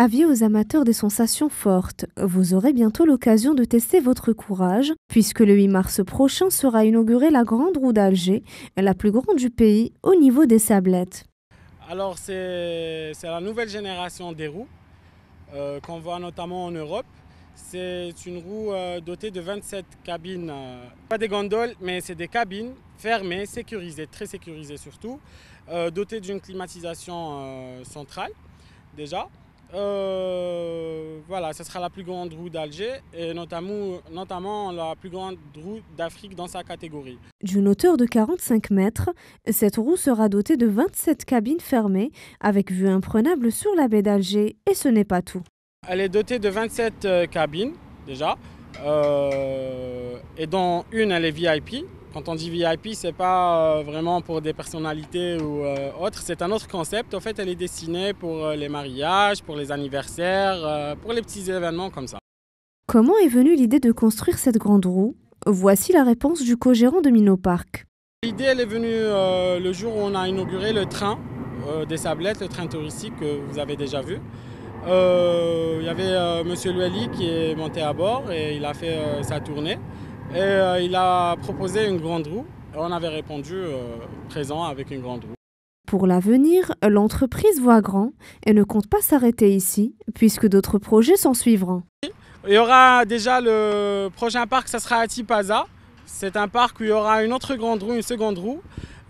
Avis aux amateurs des sensations fortes, vous aurez bientôt l'occasion de tester votre courage, puisque le 8 mars prochain sera inaugurée la Grande Roue d'Alger, la plus grande du pays, au niveau des Sablettes. Alors c'est la nouvelle génération des roues, euh, qu'on voit notamment en Europe. C'est une roue euh, dotée de 27 cabines, euh, pas des gondoles, mais c'est des cabines fermées, sécurisées, très sécurisées surtout, dotées d'une climatisation centrale déjà. Euh, voilà, ce sera la plus grande roue d'Alger et notamment, la plus grande roue d'Afrique dans sa catégorie. D'une hauteur de 45 mètres, cette roue sera dotée de 27 cabines fermées avec vue imprenable sur la baie d'Alger et ce n'est pas tout. Elle est dotée de 27 euh, cabines déjà euh, et dont une elle est VIP quand on dit VIP, n'est pas euh, vraiment pour des personnalités ou euh, autres, c'est un autre concept. En fait, elle est destinée pour euh, les mariages, pour les anniversaires, pour les petits événements comme ça. Comment est venue l'idée de construire cette grande roue Voici la réponse du co-gérant de Minopark. L'idée, est venue le jour où on a inauguré le train des Sablettes, le train touristique que vous avez déjà vu. Il y avait Monsieur Luelli qui est monté à bord et il a fait sa tournée. Euh, il a proposé une grande roue. Et on avait répondu euh, présent avec une grande roue. Pour l'avenir, l'entreprise voit grand et ne compte pas s'arrêter ici, puisque d'autres projets s'en suivront. Il y aura déjà le prochain parc, ça sera à Tipaza. C'est un parc où il y aura une autre grande roue, une seconde roue.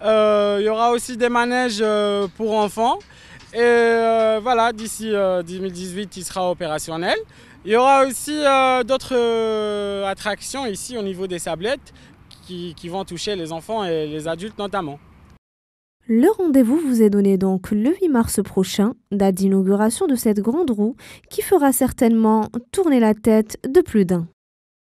Euh, il y aura aussi des manèges pour enfants. Et euh, voilà, d'ici 2018, euh, il sera opérationnel. Il y aura aussi euh, d'autres attractions ici au niveau des sablettes qui, qui vont toucher les enfants et les adultes notamment. Le rendez-vous vous est donné donc le 8 mars prochain, date d'inauguration de cette grande roue qui fera certainement tourner la tête de plus d'un.